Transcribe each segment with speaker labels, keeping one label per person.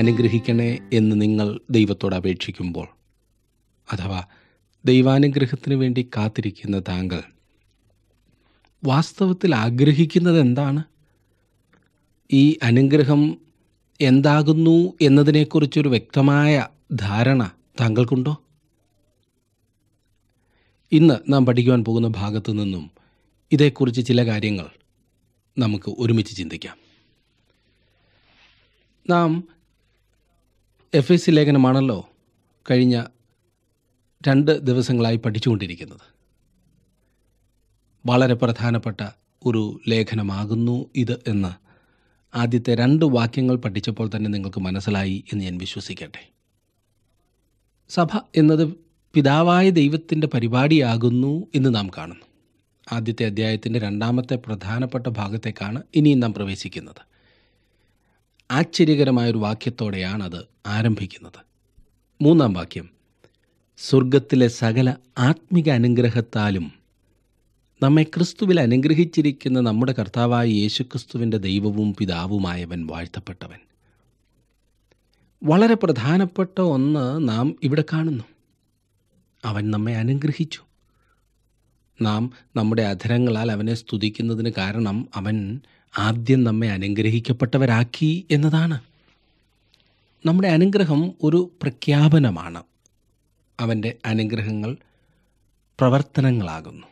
Speaker 1: അനുഗ്രഹിക്കണേ എന്ന് നിങ്ങൾ ദൈവത്തോട് അപേക്ഷിക്കുമ്പോൾ അഥവാ ദൈവാനുഗ്രഹത്തിന് വേണ്ടി കാത്തിരിക്കുന്ന താങ്കൾ വാസ്തവത്തിൽ ആഗ്രഹിക്കുന്നത് എന്താണ് ഈ അനുഗ്രഹം എന്താകുന്നു എന്നതിനെക്കുറിച്ചൊരു വ്യക്തമായ ധാരണ താങ്കൾക്കുണ്ടോ ഇന്ന് നാം പഠിക്കുവാൻ പോകുന്ന ഭാഗത്തു നിന്നും ഇതേക്കുറിച്ച് ചില കാര്യങ്ങൾ നമുക്ക് ഒരുമിച്ച് ചിന്തിക്കാം നാം എഫ് എസ് സി ലേഖനമാണല്ലോ കഴിഞ്ഞ രണ്ട് ദിവസങ്ങളായി പഠിച്ചുകൊണ്ടിരിക്കുന്നത് വളരെ പ്രധാനപ്പെട്ട ഒരു ലേഖനമാകുന്നു ഇത് എന്ന് ആദ്യത്തെ രണ്ട് വാക്യങ്ങൾ പഠിച്ചപ്പോൾ തന്നെ നിങ്ങൾക്ക് മനസ്സിലായി എന്ന് ഞാൻ വിശ്വസിക്കട്ടെ സഭ എന്നത് പിതാവായ ദൈവത്തിൻ്റെ പരിപാടിയാകുന്നു എന്ന് നാം കാണുന്നു ആദ്യത്തെ അധ്യായത്തിൻ്റെ രണ്ടാമത്തെ പ്രധാനപ്പെട്ട ഭാഗത്തേക്കാണ് ഇനിയും നാം പ്രവേശിക്കുന്നത് ആശ്ചര്യകരമായൊരു വാക്യത്തോടെയാണത് ആരംഭിക്കുന്നത് മൂന്നാം വാക്യം സ്വർഗത്തിലെ സകല ആത്മിക അനുഗ്രഹത്താലും നമ്മെ ക്രിസ്തുവിൽ അനുഗ്രഹിച്ചിരിക്കുന്ന നമ്മുടെ കർത്താവായ യേശുക്രിസ്തുവിൻ്റെ ദൈവവും പിതാവുമായവൻ വാഴ്ത്തപ്പെട്ടവൻ വളരെ പ്രധാനപ്പെട്ട ഒന്ന് നാം ഇവിടെ കാണുന്നു അവൻ നമ്മെ അനുഗ്രഹിച്ചു നാം നമ്മുടെ അധരങ്ങളാൽ അവനെ സ്തുതിക്കുന്നതിന് കാരണം അവൻ ആദ്യം നമ്മെ അനുഗ്രഹിക്കപ്പെട്ടവരാക്കി എന്നതാണ് നമ്മുടെ അനുഗ്രഹം ഒരു പ്രഖ്യാപനമാണ് അവൻ്റെ അനുഗ്രഹങ്ങൾ പ്രവർത്തനങ്ങളാകുന്നു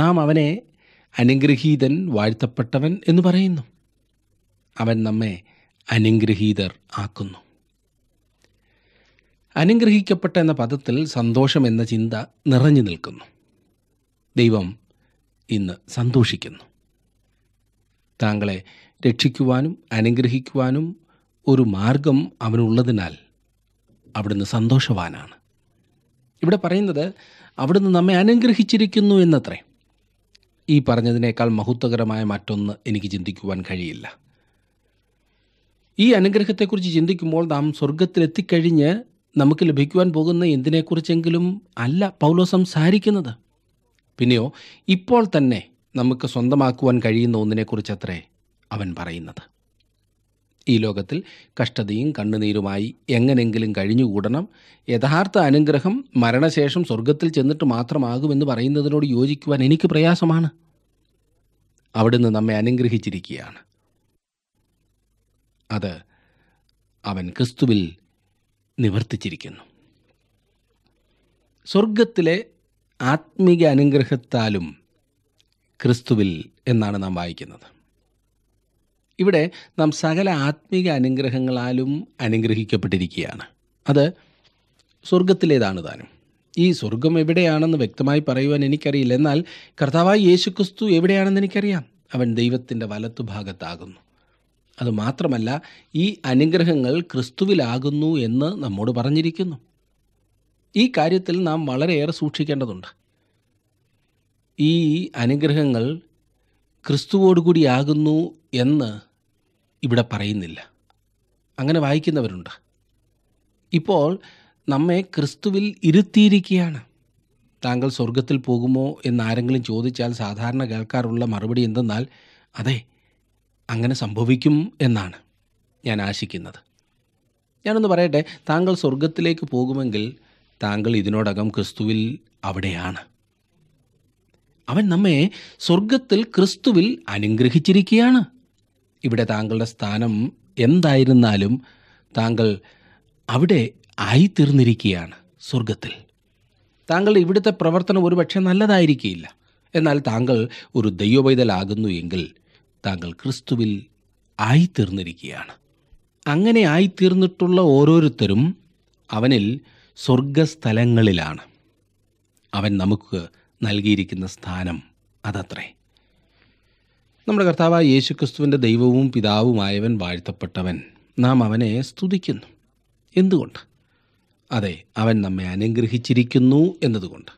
Speaker 1: നാം അവനെ അനുഗ്രഹീതൻ വാഴ്ത്തപ്പെട്ടവൻ എന്ന് പറയുന്നു അവൻ നമ്മെ അനുഗ്രഹീതർ ആക്കുന്നു അനുഗ്രഹിക്കപ്പെട്ട എന്ന പദത്തിൽ സന്തോഷം എന്ന ചിന്ത നിറഞ്ഞു നിൽക്കുന്നു ദൈവം ഇന്ന് സന്തോഷിക്കുന്നു താങ്കളെ രക്ഷിക്കുവാനും അനുഗ്രഹിക്കുവാനും ഒരു മാർഗം അവനുള്ളതിനാൽ അവിടുന്ന് സന്തോഷവാനാണ് ഇവിടെ പറയുന്നത് അവിടുന്ന് നമ്മെ അനുഗ്രഹിച്ചിരിക്കുന്നു എന്നത്രേ ഈ പറഞ്ഞതിനേക്കാൾ മഹത്വകരമായ മറ്റൊന്ന് എനിക്ക് ചിന്തിക്കുവാൻ കഴിയില്ല ഈ അനുഗ്രഹത്തെക്കുറിച്ച് ചിന്തിക്കുമ്പോൾ നാം സ്വർഗത്തിലെത്തിക്കഴിഞ്ഞ് നമുക്ക് ലഭിക്കുവാൻ പോകുന്ന എന്തിനെക്കുറിച്ചെങ്കിലും അല്ല പൗലോ സംസാരിക്കുന്നത് പിന്നെയോ ഇപ്പോൾ തന്നെ നമുക്ക് സ്വന്തമാക്കുവാൻ കഴിയുന്ന ഒന്നിനെക്കുറിച്ച് അത്രേ അവൻ പറയുന്നത് ഈ ലോകത്തിൽ കഷ്ടതയും കണ്ണുനീരുമായി എങ്ങനെങ്കിലും കഴിഞ്ഞുകൂടണം യഥാർത്ഥ അനുഗ്രഹം മരണശേഷം സ്വർഗത്തിൽ ചെന്നിട്ട് മാത്രമാകുമെന്ന് പറയുന്നതിനോട് യോജിക്കുവാൻ എനിക്ക് പ്രയാസമാണ് അവിടുന്ന് നമ്മെ അനുഗ്രഹിച്ചിരിക്കുകയാണ് അത് അവൻ ക്രിസ്തുവിൽ നിവർത്തിച്ചിരിക്കുന്നു സ്വർഗത്തിലെ ആത്മീക അനുഗ്രഹത്താലും ക്രിസ്തുവിൽ എന്നാണ് നാം വായിക്കുന്നത് ഇവിടെ നാം സകല ആത്മീക അനുഗ്രഹങ്ങളാലും അനുഗ്രഹിക്കപ്പെട്ടിരിക്കുകയാണ് അത് സ്വർഗത്തിലേതാണ് താനും ഈ സ്വർഗം എവിടെയാണെന്ന് വ്യക്തമായി പറയുവാൻ എനിക്കറിയില്ല എന്നാൽ കർത്താവായി യേശുക്രിസ്തു എവിടെയാണെന്ന് എനിക്കറിയാം അവൻ ദൈവത്തിൻ്റെ വലത്തുഭാഗത്താകുന്നു അതുമാത്രമല്ല ഈ അനുഗ്രഹങ്ങൾ ക്രിസ്തുവിലാകുന്നു എന്ന് നമ്മോട് പറഞ്ഞിരിക്കുന്നു ഈ കാര്യത്തിൽ നാം വളരെയേറെ സൂക്ഷിക്കേണ്ടതുണ്ട് ഈ അനുഗ്രഹങ്ങൾ ക്രിസ്തുവോടുകൂടിയാകുന്നു എന്ന് ഇവിടെ പറയുന്നില്ല അങ്ങനെ വായിക്കുന്നവരുണ്ട് ഇപ്പോൾ നമ്മെ ക്രിസ്തുവിൽ ഇരുത്തിയിരിക്കുകയാണ് താങ്കൾ സ്വർഗത്തിൽ പോകുമോ എന്നാരെങ്കിലും ചോദിച്ചാൽ സാധാരണ കേൾക്കാറുള്ള മറുപടി എന്തെന്നാൽ അതെ അങ്ങനെ സംഭവിക്കും എന്നാണ് ഞാൻ ആശിക്കുന്നത് ഞാനൊന്ന് പറയട്ടെ താങ്കൾ സ്വർഗത്തിലേക്ക് പോകുമെങ്കിൽ താങ്കൾ ഇതിനോടകം ക്രിസ്തുവിൽ അവിടെയാണ് അവൻ നമ്മെ സ്വർഗത്തിൽ ക്രിസ്തുവിൽ അനുഗ്രഹിച്ചിരിക്കുകയാണ് ഇവിടെ താങ്കളുടെ സ്ഥാനം എന്തായിരുന്നാലും താങ്കൾ അവിടെ ആയിത്തീർന്നിരിക്കുകയാണ് സ്വർഗത്തിൽ താങ്കളുടെ ഇവിടുത്തെ പ്രവർത്തനം ഒരുപക്ഷെ നല്ലതായിരിക്കില്ല എന്നാൽ താങ്കൾ ഒരു ദൈവവൈതലാകുന്നു എങ്കിൽ താങ്കൾ ക്രിസ്തുവിൽ ആയിത്തീർന്നിരിക്കുകയാണ് അങ്ങനെ ആയിത്തീർന്നിട്ടുള്ള ഓരോരുത്തരും അവനിൽ സ്വർഗസ്ഥലങ്ങളിലാണ് അവൻ നമുക്ക് നൽകിയിരിക്കുന്ന സ്ഥാനം അതത്രേ നമ്മുടെ കർത്താവായ യേശുക്രിസ്തുവിൻ്റെ ദൈവവും പിതാവുമായവൻ വാഴ്ത്തപ്പെട്ടവൻ നാം അവനെ സ്തുതിക്കുന്നു എന്തുകൊണ്ട് അതെ അവൻ നമ്മെ അനുഗ്രഹിച്ചിരിക്കുന്നു എന്നതുകൊണ്ട്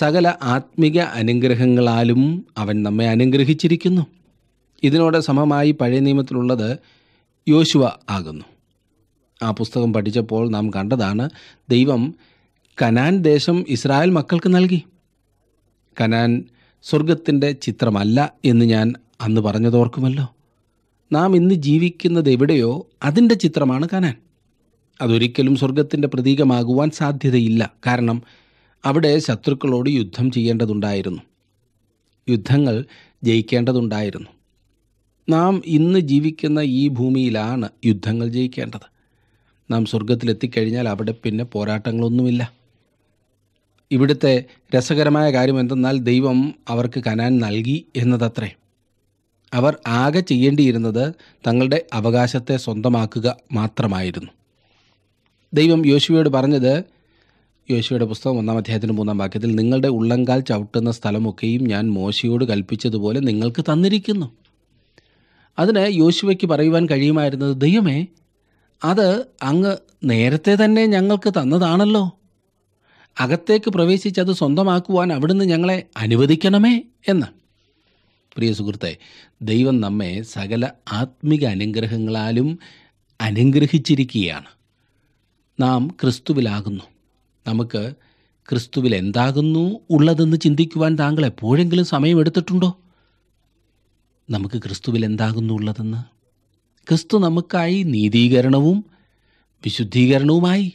Speaker 1: സകല ആത്മിക അനുഗ്രഹങ്ങളാലും അവൻ നമ്മെ അനുഗ്രഹിച്ചിരിക്കുന്നു ഇതിനോട് സമമായി പഴയ നിയമത്തിലുള്ളത് യോശുവ ആകുന്നു ആ പുസ്തകം പഠിച്ചപ്പോൾ നാം കണ്ടതാണ് ദൈവം കനാൻ ദേശം ഇസ്രായേൽ മക്കൾക്ക് നൽകി കനാൻ സ്വർഗത്തിൻ്റെ ചിത്രമല്ല എന്ന് ഞാൻ അന്ന് പറഞ്ഞതോർക്കുമല്ലോ നാം ഇന്ന് ജീവിക്കുന്നത് എവിടെയോ അതിൻ്റെ ചിത്രമാണ് കനാൻ അതൊരിക്കലും സ്വർഗത്തിൻ്റെ പ്രതീകമാകുവാൻ സാധ്യതയില്ല കാരണം അവിടെ ശത്രുക്കളോട് യുദ്ധം ചെയ്യേണ്ടതുണ്ടായിരുന്നു യുദ്ധങ്ങൾ ജയിക്കേണ്ടതുണ്ടായിരുന്നു നാം ഇന്ന് ജീവിക്കുന്ന ഈ ഭൂമിയിലാണ് യുദ്ധങ്ങൾ ജയിക്കേണ്ടത് നാം സ്വർഗത്തിലെത്തിക്കഴിഞ്ഞാൽ അവിടെ പിന്നെ പോരാട്ടങ്ങളൊന്നുമില്ല ഇവിടുത്തെ രസകരമായ കാര്യം എന്തെന്നാൽ ദൈവം അവർക്ക് കനാൻ നൽകി എന്നതത്രേ അവർ ആകെ ചെയ്യേണ്ടിയിരുന്നത് തങ്ങളുടെ അവകാശത്തെ സ്വന്തമാക്കുക മാത്രമായിരുന്നു ദൈവം യോശുവയോട് പറഞ്ഞത് യോശുവയുടെ പുസ്തകം ഒന്നാം അധ്യായത്തിന് മൂന്നാം വാക്യത്തിൽ നിങ്ങളുടെ ഉള്ളങ്കാൽ ചവിട്ടുന്ന സ്ഥലമൊക്കെയും ഞാൻ മോശയോട് കൽപ്പിച്ചതുപോലെ നിങ്ങൾക്ക് തന്നിരിക്കുന്നു അതിന് യോശുവയ്ക്ക് പറയുവാൻ കഴിയുമായിരുന്നത് ദൈവമേ അത് അങ്ങ് നേരത്തെ തന്നെ ഞങ്ങൾക്ക് തന്നതാണല്ലോ അകത്തേക്ക് പ്രവേശിച്ച് അത് സ്വന്തമാക്കുവാൻ അവിടുന്ന് ഞങ്ങളെ അനുവദിക്കണമേ എന്ന് പ്രിയ സുഹൃത്തെ ദൈവം നമ്മെ സകല ആത്മിക അനുഗ്രഹങ്ങളാലും അനുഗ്രഹിച്ചിരിക്കുകയാണ് നാം ക്രിസ്തുവിലാകുന്നു നമുക്ക് ക്രിസ്തുവിൽ എന്താകുന്നു ഉള്ളതെന്ന് ചിന്തിക്കുവാൻ താങ്കൾ എപ്പോഴെങ്കിലും സമയമെടുത്തിട്ടുണ്ടോ നമുക്ക് ക്രിസ്തുവിൽ എന്താകുന്നു ഉള്ളതെന്ന് ക്രിസ്തു നമുക്കായി നീതീകരണവും വിശുദ്ധീകരണവുമായി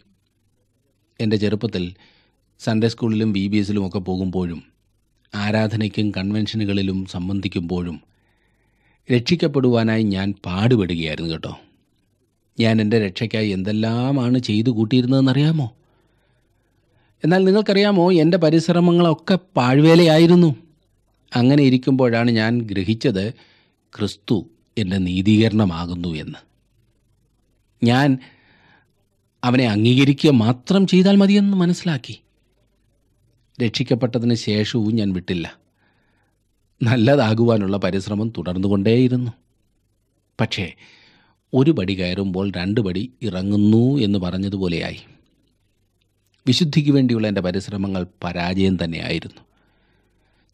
Speaker 1: എൻ്റെ ചെറുപ്പത്തിൽ സൺഡേ സ്കൂളിലും ബി ബി എസിലും ഒക്കെ പോകുമ്പോഴും ആരാധനയ്ക്കും കൺവെൻഷനുകളിലും സംബന്ധിക്കുമ്പോഴും രക്ഷിക്കപ്പെടുവാനായി ഞാൻ പാടുപെടുകയായിരുന്നു കേട്ടോ ഞാൻ എൻ്റെ രക്ഷയ്ക്കായി എന്തെല്ലാമാണ് ചെയ്തു കൂട്ടിയിരുന്നതെന്നറിയാമോ എന്നാൽ നിങ്ങൾക്കറിയാമോ എൻ്റെ പരിശ്രമങ്ങളൊക്കെ പാഴ്വേലയായിരുന്നു അങ്ങനെ ഇരിക്കുമ്പോഴാണ് ഞാൻ ഗ്രഹിച്ചത് ക്രിസ്തു എൻ്റെ നീതീകരണമാകുന്നു എന്ന് ഞാൻ അവനെ അംഗീകരിക്കുക മാത്രം ചെയ്താൽ മതിയെന്ന് മനസ്സിലാക്കി രക്ഷിക്കപ്പെട്ടതിന് ശേഷവും ഞാൻ വിട്ടില്ല നല്ലതാകുവാനുള്ള പരിശ്രമം തുടർന്നുകൊണ്ടേയിരുന്നു പക്ഷേ ഒരു പടി കയറുമ്പോൾ രണ്ട് പടി ഇറങ്ങുന്നു എന്ന് പറഞ്ഞതുപോലെയായി വിശുദ്ധിക്ക് വേണ്ടിയുള്ള എൻ്റെ പരിശ്രമങ്ങൾ പരാജയം തന്നെയായിരുന്നു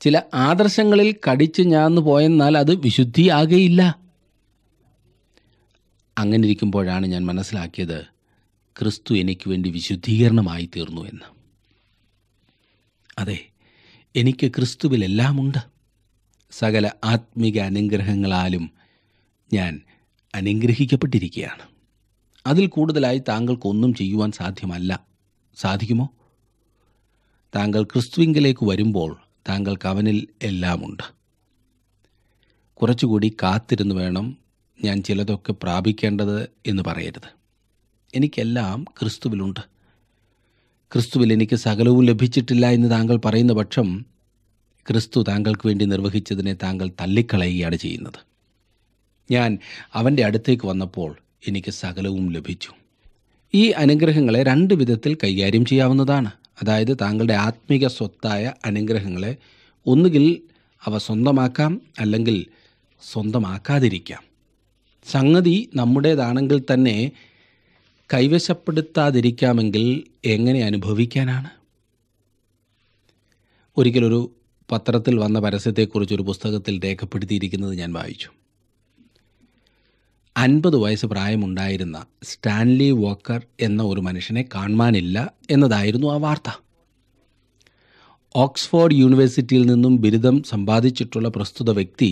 Speaker 1: ചില ആദർശങ്ങളിൽ കടിച്ചു ഞാന്ന് പോയെന്നാൽ അത് വിശുദ്ധിയാകയില്ല അങ്ങനെ ഇരിക്കുമ്പോഴാണ് ഞാൻ മനസ്സിലാക്കിയത് ക്രിസ്തു എനിക്ക് വേണ്ടി വിശുദ്ധീകരണമായി തീർന്നു എന്ന് അതെ എനിക്ക് ക്രിസ്തുവിലെല്ലാമുണ്ട് സകല ആത്മീക അനുഗ്രഹങ്ങളാലും ഞാൻ അനുഗ്രഹിക്കപ്പെട്ടിരിക്കുകയാണ് അതിൽ കൂടുതലായി താങ്കൾക്കൊന്നും ചെയ്യുവാൻ സാധ്യമല്ല സാധിക്കുമോ താങ്കൾ ക്രിസ്തുവിങ്കിലേക്ക് വരുമ്പോൾ താങ്കൾക്ക് അവനിൽ എല്ലാമുണ്ട് കുറച്ചുകൂടി കാത്തിരുന്ന് വേണം ഞാൻ ചിലതൊക്കെ പ്രാപിക്കേണ്ടത് എന്ന് പറയരുത് എനിക്കെല്ലാം ക്രിസ്തുവിലുണ്ട് ക്രിസ്തുവിൽ എനിക്ക് സകലവും ലഭിച്ചിട്ടില്ല എന്ന് താങ്കൾ പറയുന്ന പക്ഷം ക്രിസ്തു താങ്കൾക്ക് വേണ്ടി നിർവഹിച്ചതിനെ താങ്കൾ തള്ളിക്കളയുകയാണ് ചെയ്യുന്നത് ഞാൻ അവൻ്റെ അടുത്തേക്ക് വന്നപ്പോൾ എനിക്ക് സകലവും ലഭിച്ചു ഈ അനുഗ്രഹങ്ങളെ രണ്ട് വിധത്തിൽ കൈകാര്യം ചെയ്യാവുന്നതാണ് അതായത് താങ്കളുടെ ആത്മീക സ്വത്തായ അനുഗ്രഹങ്ങളെ ഒന്നുകിൽ അവ സ്വന്തമാക്കാം അല്ലെങ്കിൽ സ്വന്തമാക്കാതിരിക്കാം സംഗതി നമ്മുടേതാണെങ്കിൽ തന്നെ കൈവശപ്പെടുത്താതിരിക്കാമെങ്കിൽ എങ്ങനെ അനുഭവിക്കാനാണ് ഒരിക്കലൊരു പത്രത്തിൽ വന്ന പരസ്യത്തെക്കുറിച്ച് ഒരു പുസ്തകത്തിൽ രേഖപ്പെടുത്തിയിരിക്കുന്നത് ഞാൻ വായിച്ചു അൻപത് വയസ്സ് പ്രായമുണ്ടായിരുന്ന സ്റ്റാൻലി വോക്കർ എന്ന ഒരു മനുഷ്യനെ കാണുവാനില്ല എന്നതായിരുന്നു ആ വാർത്ത ഓക്സ്ഫോർഡ് യൂണിവേഴ്സിറ്റിയിൽ നിന്നും ബിരുദം സമ്പാദിച്ചിട്ടുള്ള പ്രസ്തുത വ്യക്തി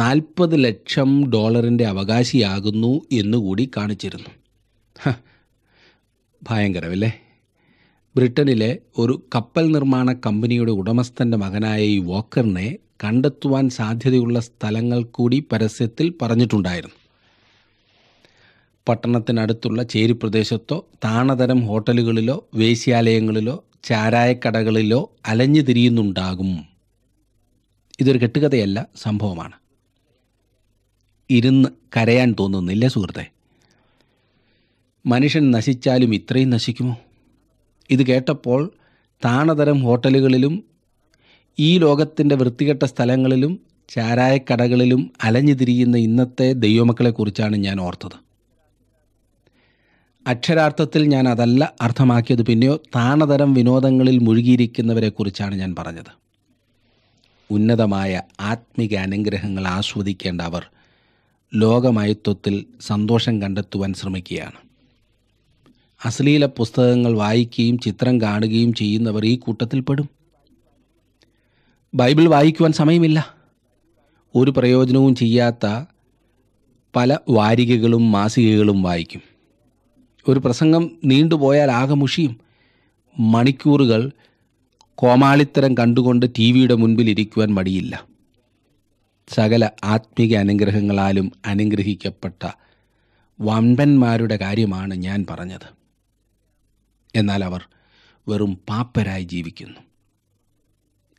Speaker 1: നാൽപ്പത് ലക്ഷം ഡോളറിൻ്റെ അവകാശിയാകുന്നു എന്നുകൂടി കാണിച്ചിരുന്നു ഭയങ്കരമല്ലേ ബ്രിട്ടനിലെ ഒരു കപ്പൽ നിർമ്മാണ കമ്പനിയുടെ ഉടമസ്ഥന്റെ മകനായ ഈ വോക്കറിനെ കണ്ടെത്തുവാൻ സാധ്യതയുള്ള സ്ഥലങ്ങൾ കൂടി പരസ്യത്തിൽ പറഞ്ഞിട്ടുണ്ടായിരുന്നു പട്ടണത്തിനടുത്തുള്ള ചേരി പ്രദേശത്തോ താണതരം ഹോട്ടലുകളിലോ വേശ്യാലയങ്ങളിലോ ചാരായക്കടകളിലോ അലഞ്ഞു തിരിയുന്നുണ്ടാകും ഇതൊരു കെട്ടുകഥയല്ല സംഭവമാണ് ഇരുന്ന് കരയാൻ തോന്നുന്നില്ല സുഹൃത്തേ മനുഷ്യൻ നശിച്ചാലും ഇത്രയും നശിക്കുമോ ഇത് കേട്ടപ്പോൾ താണതരം ഹോട്ടലുകളിലും ഈ ലോകത്തിൻ്റെ വൃത്തികെട്ട സ്ഥലങ്ങളിലും ചാരായക്കടകളിലും അലഞ്ഞുതിരിയുന്ന ഇന്നത്തെ ദൈവമക്കളെക്കുറിച്ചാണ് ഞാൻ ഓർത്തത് അക്ഷരാർത്ഥത്തിൽ ഞാൻ അതല്ല അർത്ഥമാക്കിയത് പിന്നെയോ താണതരം വിനോദങ്ങളിൽ മുഴുകിയിരിക്കുന്നവരെക്കുറിച്ചാണ് ഞാൻ പറഞ്ഞത് ഉന്നതമായ ആത്മീക അനുഗ്രഹങ്ങൾ ആസ്വദിക്കേണ്ട അവർ ലോകമയത്വത്തിൽ സന്തോഷം കണ്ടെത്തുവാൻ ശ്രമിക്കുകയാണ് അശ്ലീല പുസ്തകങ്ങൾ വായിക്കുകയും ചിത്രം കാണുകയും ചെയ്യുന്നവർ ഈ കൂട്ടത്തിൽപ്പെടും ബൈബിൾ വായിക്കുവാൻ സമയമില്ല ഒരു പ്രയോജനവും ചെയ്യാത്ത പല വാരികകളും മാസികകളും വായിക്കും ഒരു പ്രസംഗം നീണ്ടുപോയാൽ ആകെ മുഷിയും മണിക്കൂറുകൾ കോമാളിത്തരം കണ്ടുകൊണ്ട് ടി വിയുടെ മുൻപിൽ ഇരിക്കുവാൻ മടിയില്ല സകല ആത്മീക അനുഗ്രഹങ്ങളാലും അനുഗ്രഹിക്കപ്പെട്ട വമ്പന്മാരുടെ കാര്യമാണ് ഞാൻ പറഞ്ഞത് എന്നാൽ അവർ വെറും പാപ്പരായി ജീവിക്കുന്നു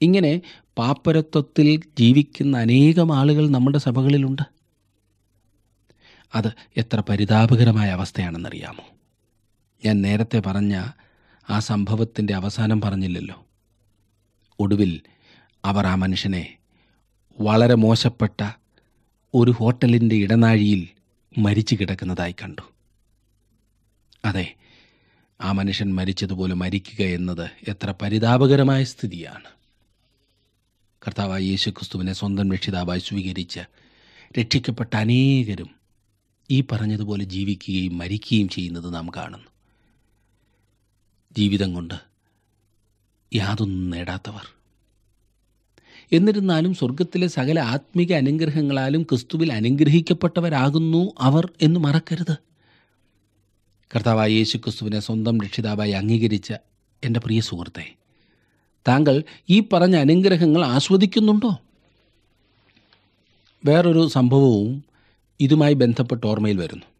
Speaker 1: ഇങ്ങനെ പാപ്പരത്വത്തിൽ ജീവിക്കുന്ന അനേകം ആളുകൾ നമ്മുടെ സഭകളിലുണ്ട് അത് എത്ര പരിതാപകരമായ അവസ്ഥയാണെന്നറിയാമോ ഞാൻ നേരത്തെ പറഞ്ഞ ആ സംഭവത്തിൻ്റെ അവസാനം പറഞ്ഞില്ലല്ലോ ഒടുവിൽ അവർ ആ മനുഷ്യനെ വളരെ മോശപ്പെട്ട ഒരു ഹോട്ടലിൻ്റെ ഇടനാഴിയിൽ മരിച്ചു കിടക്കുന്നതായി കണ്ടു അതെ ആ മനുഷ്യൻ മരിച്ചതുപോലെ മരിക്കുക എന്നത് എത്ര പരിതാപകരമായ സ്ഥിതിയാണ് കർത്താവായ യേശു ക്രിസ്തുവിനെ സ്വന്തം രക്ഷിതാവായി സ്വീകരിച്ച് രക്ഷിക്കപ്പെട്ട അനേകരും ഈ പറഞ്ഞതുപോലെ ജീവിക്കുകയും മരിക്കുകയും ചെയ്യുന്നത് നാം കാണുന്നു ജീവിതം കൊണ്ട് യാതൊന്നും നേടാത്തവർ എന്നിരുന്നാലും സ്വർഗത്തിലെ സകല ആത്മീക അനുഗ്രഹങ്ങളാലും ക്രിസ്തുവിൽ അനുഗ്രഹിക്കപ്പെട്ടവരാകുന്നു അവർ എന്ന് മറക്കരുത് കർത്താവായ യേശു ക്രിസ്തുവിനെ സ്വന്തം രക്ഷിതാവായി അംഗീകരിച്ച എൻ്റെ പ്രിയ സുഹൃത്തെ താങ്കൾ ഈ പറഞ്ഞ അനുഗ്രഹങ്ങൾ ആസ്വദിക്കുന്നുണ്ടോ വേറൊരു സംഭവവും ഇതുമായി ബന്ധപ്പെട്ട് ഓർമ്മയിൽ വരുന്നു